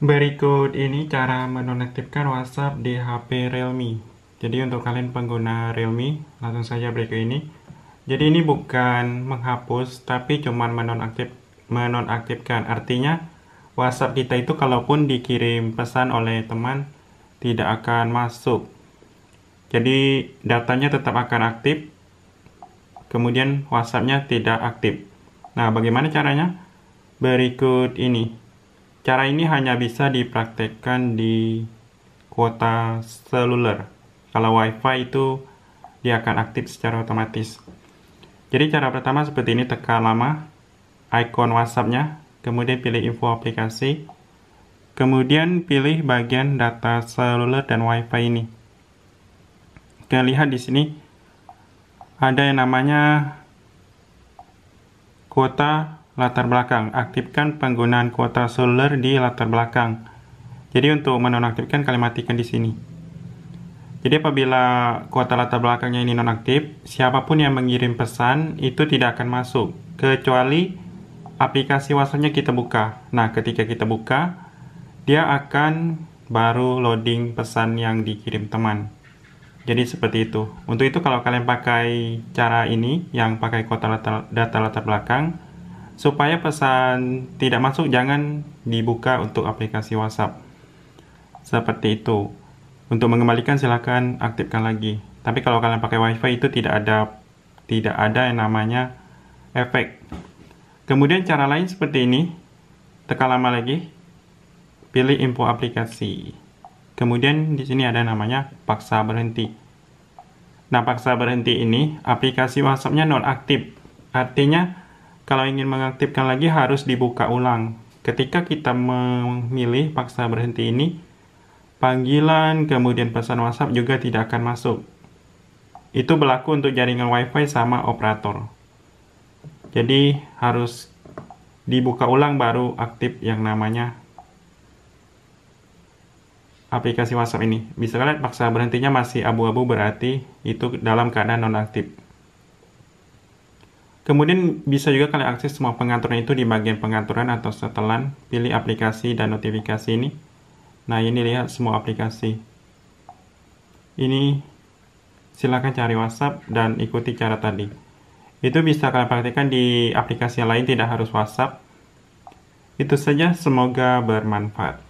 Berikut ini cara menonaktifkan WhatsApp di HP Realme. Jadi untuk kalian pengguna Realme, langsung saja berikut ini. Jadi ini bukan menghapus, tapi cuman menonaktif, menonaktifkan. Artinya WhatsApp kita itu kalaupun dikirim pesan oleh teman, tidak akan masuk. Jadi datanya tetap akan aktif, kemudian WhatsAppnya tidak aktif. Nah, bagaimana caranya? Berikut ini. Cara ini hanya bisa dipraktekkan di kuota seluler. Kalau WiFi itu dia akan aktif secara otomatis. Jadi cara pertama seperti ini tekan lama ikon WhatsApp-nya, kemudian pilih info aplikasi, kemudian pilih bagian data seluler dan WiFi ini. Kita lihat di sini ada yang namanya kuota latar belakang. Aktifkan penggunaan kuota solar di latar belakang. Jadi untuk menonaktifkan kalian matikan di sini. Jadi apabila kuota latar belakangnya ini nonaktif, siapapun yang mengirim pesan itu tidak akan masuk kecuali aplikasi wa-nya kita buka. Nah, ketika kita buka, dia akan baru loading pesan yang dikirim teman. Jadi seperti itu. Untuk itu kalau kalian pakai cara ini yang pakai kuota data latar belakang, supaya pesan tidak masuk jangan dibuka untuk aplikasi WhatsApp. Seperti itu. Untuk mengembalikan silakan aktifkan lagi. Tapi kalau kalian pakai WiFi itu tidak ada tidak ada yang namanya efek. Kemudian cara lain seperti ini. Tekan lama lagi. Pilih info aplikasi. Kemudian di sini ada namanya paksa berhenti. Nah, paksa berhenti ini aplikasi WhatsApp-nya nonaktif. Artinya kalau ingin mengaktifkan lagi harus dibuka ulang. Ketika kita memilih paksa berhenti ini, panggilan kemudian pesan WhatsApp juga tidak akan masuk. Itu berlaku untuk jaringan WiFi sama operator. Jadi harus dibuka ulang baru aktif yang namanya aplikasi WhatsApp ini. Bisa kalian paksa berhentinya masih abu-abu berarti itu dalam keadaan nonaktif. Kemudian bisa juga kalian akses semua pengaturan itu di bagian pengaturan atau setelan, pilih aplikasi dan notifikasi ini. Nah, ini lihat semua aplikasi. Ini silakan cari WhatsApp dan ikuti cara tadi. Itu bisa kalian praktikkan di aplikasi yang lain, tidak harus WhatsApp. Itu saja, semoga bermanfaat.